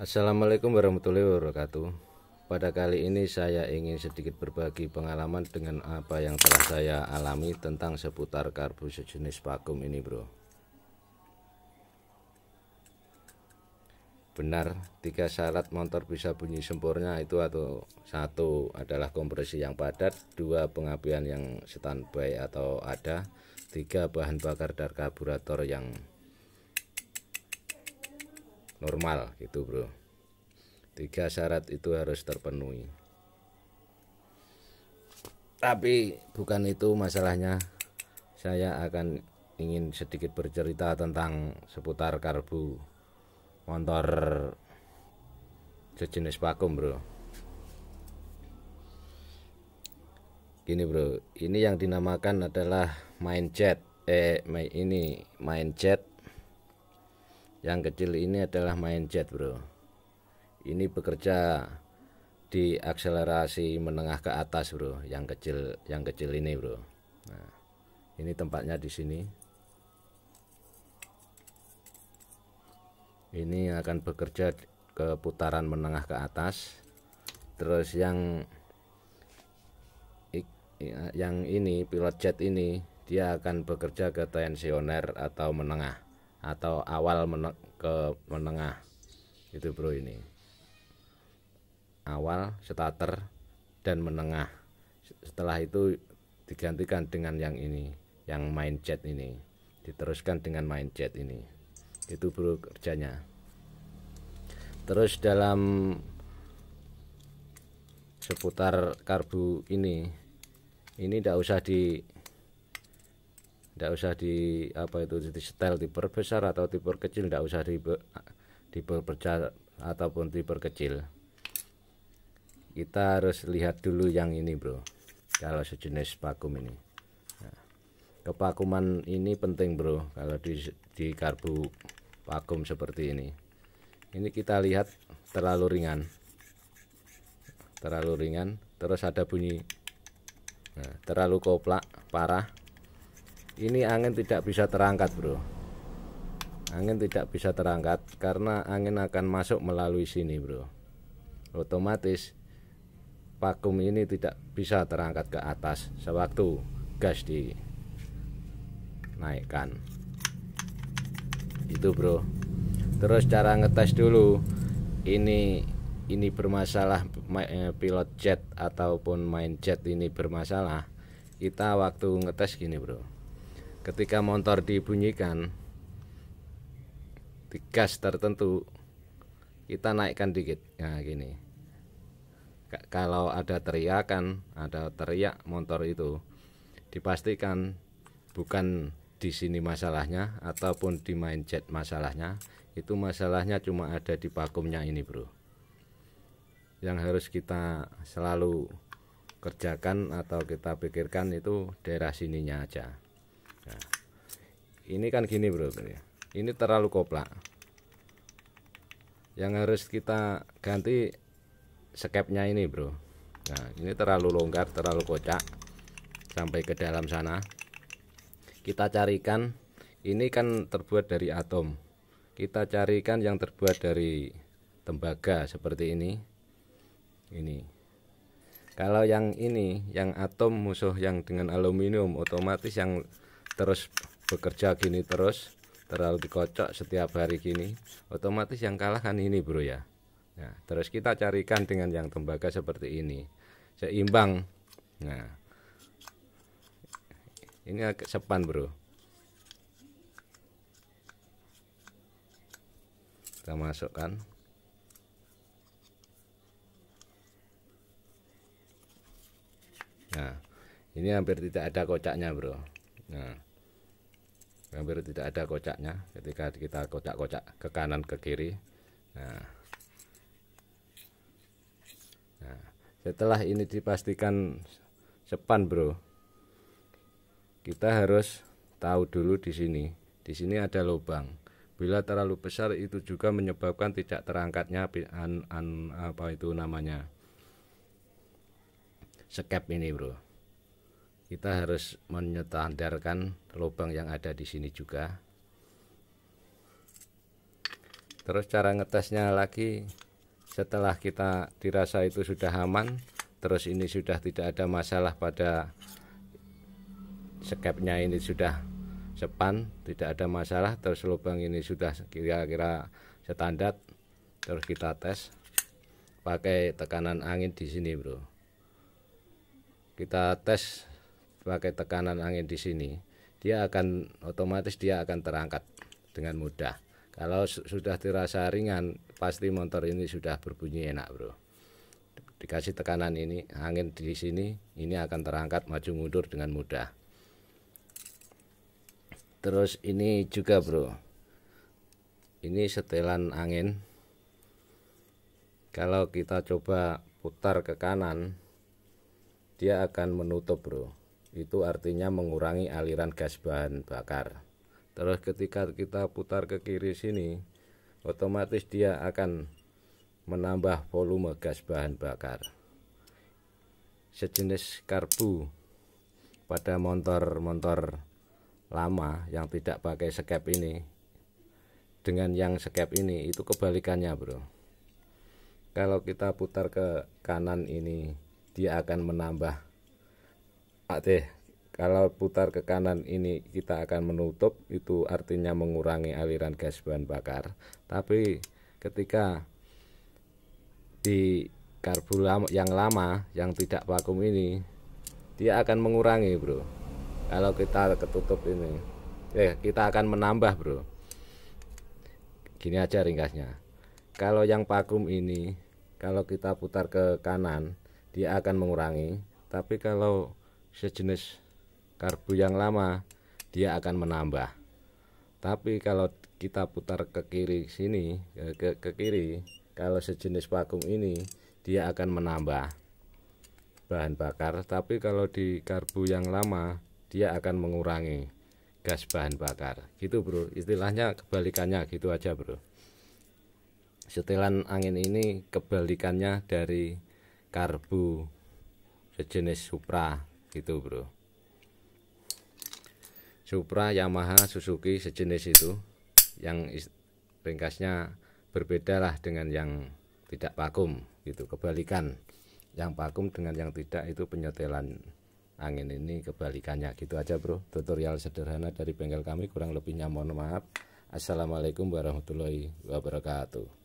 Assalamualaikum warahmatullahi wabarakatuh. Pada kali ini saya ingin sedikit berbagi pengalaman dengan apa yang telah saya alami tentang seputar karbu sejenis vakum ini, Bro. Benar, tiga syarat motor bisa bunyi sempurna itu atau satu adalah kompresi yang padat, dua pengapian yang standby atau ada, tiga bahan bakar dari karburator yang normal gitu bro tiga syarat itu harus terpenuhi tapi bukan itu masalahnya saya akan ingin sedikit bercerita tentang seputar karbu motor sejenis vakum bro gini bro ini yang dinamakan adalah main mindset eh ini main mindset yang kecil ini adalah main jet bro Ini bekerja di akselerasi menengah ke atas bro Yang kecil yang kecil ini bro Nah ini tempatnya di sini Ini akan bekerja ke putaran menengah ke atas Terus yang yang ini pilot jet ini dia akan bekerja ke tensioner atau menengah atau awal men ke menengah itu bro ini awal starter dan menengah setelah itu digantikan dengan yang ini yang main jet ini diteruskan dengan main jet ini itu bro kerjanya terus dalam seputar karbu ini ini tidak usah di tidak usah di apa itu di setel tipe besar atau tipe kecil tidak usah di diperbesar ataupun tipe kecil kita harus lihat dulu yang ini bro kalau sejenis vakum ini nah, ya. kepakuman ini penting bro kalau di, di karbu vakum seperti ini ini kita lihat terlalu ringan terlalu ringan terus ada bunyi nah, terlalu koplak parah ini angin tidak bisa terangkat bro angin tidak bisa terangkat karena angin akan masuk melalui sini bro otomatis vakum ini tidak bisa terangkat ke atas sewaktu gas dinaikkan itu bro terus cara ngetes dulu ini ini bermasalah eh, pilot jet ataupun main jet ini bermasalah kita waktu ngetes gini bro ketika motor dibunyikan di gas tertentu kita naikkan dikit nah gini kalau ada teriakan ada teriak motor itu dipastikan bukan di sini masalahnya ataupun di mindset masalahnya itu masalahnya cuma ada di pakumnya ini bro yang harus kita selalu kerjakan atau kita pikirkan itu daerah sininya aja nah, ini kan gini bro ya ini terlalu koplak yang harus kita ganti skepnya ini bro nah ini terlalu longgar terlalu kocak sampai ke dalam sana kita carikan ini kan terbuat dari atom kita carikan yang terbuat dari tembaga seperti ini ini kalau yang ini yang atom musuh yang dengan aluminium otomatis yang terus bekerja gini terus terlalu dikocok setiap hari gini otomatis yang kalah kan ini bro ya nah, terus kita carikan dengan yang tembaga seperti ini seimbang nah ini agak sepan bro kita masukkan nah ini hampir tidak ada kocaknya bro nah hampir tidak ada kocaknya ketika kita kocak-kocak ke kanan ke kiri nah. nah setelah ini dipastikan sepan bro kita harus tahu dulu di sini di sini ada lubang bila terlalu besar itu juga menyebabkan tidak terangkatnya an, an, apa itu namanya skep ini bro kita harus menyetandarkan lubang yang ada di sini juga terus cara ngetesnya lagi setelah kita dirasa itu sudah aman terus ini sudah tidak ada masalah pada skepnya ini sudah sepan tidak ada masalah terus lubang ini sudah kira-kira standar terus kita tes pakai tekanan angin di sini bro kita tes pakai tekanan angin di sini, dia akan otomatis dia akan terangkat dengan mudah. Kalau sudah terasa ringan, pasti motor ini sudah berbunyi enak, Bro. Dikasih tekanan ini, angin di sini, ini akan terangkat maju mundur dengan mudah. Terus ini juga, Bro. Ini setelan angin. Kalau kita coba putar ke kanan, dia akan menutup, Bro itu artinya mengurangi aliran gas bahan bakar terus ketika kita putar ke kiri sini otomatis dia akan menambah volume gas bahan bakar sejenis karbu pada motor-motor lama yang tidak pakai skep ini dengan yang skep ini itu kebalikannya bro kalau kita putar ke kanan ini dia akan menambah deh kalau putar ke kanan ini kita akan menutup itu artinya mengurangi aliran gas bahan bakar tapi ketika di karbu yang lama yang tidak vakum ini dia akan mengurangi bro kalau kita ketutup ini eh kita akan menambah bro gini aja ringkasnya kalau yang vakum ini kalau kita putar ke kanan dia akan mengurangi tapi kalau sejenis karbu yang lama dia akan menambah tapi kalau kita putar ke kiri sini ke, ke, ke kiri kalau sejenis vakum ini dia akan menambah bahan bakar tapi kalau di karbu yang lama dia akan mengurangi gas bahan bakar gitu bro istilahnya kebalikannya gitu aja bro setelan angin ini kebalikannya dari karbu sejenis supra gitu bro Supra Yamaha Suzuki sejenis itu yang ringkasnya berbedalah dengan yang tidak vakum gitu kebalikan yang vakum dengan yang tidak itu penyetelan angin ini kebalikannya gitu aja bro tutorial sederhana dari bengkel kami kurang lebihnya mohon maaf Assalamualaikum warahmatullahi wabarakatuh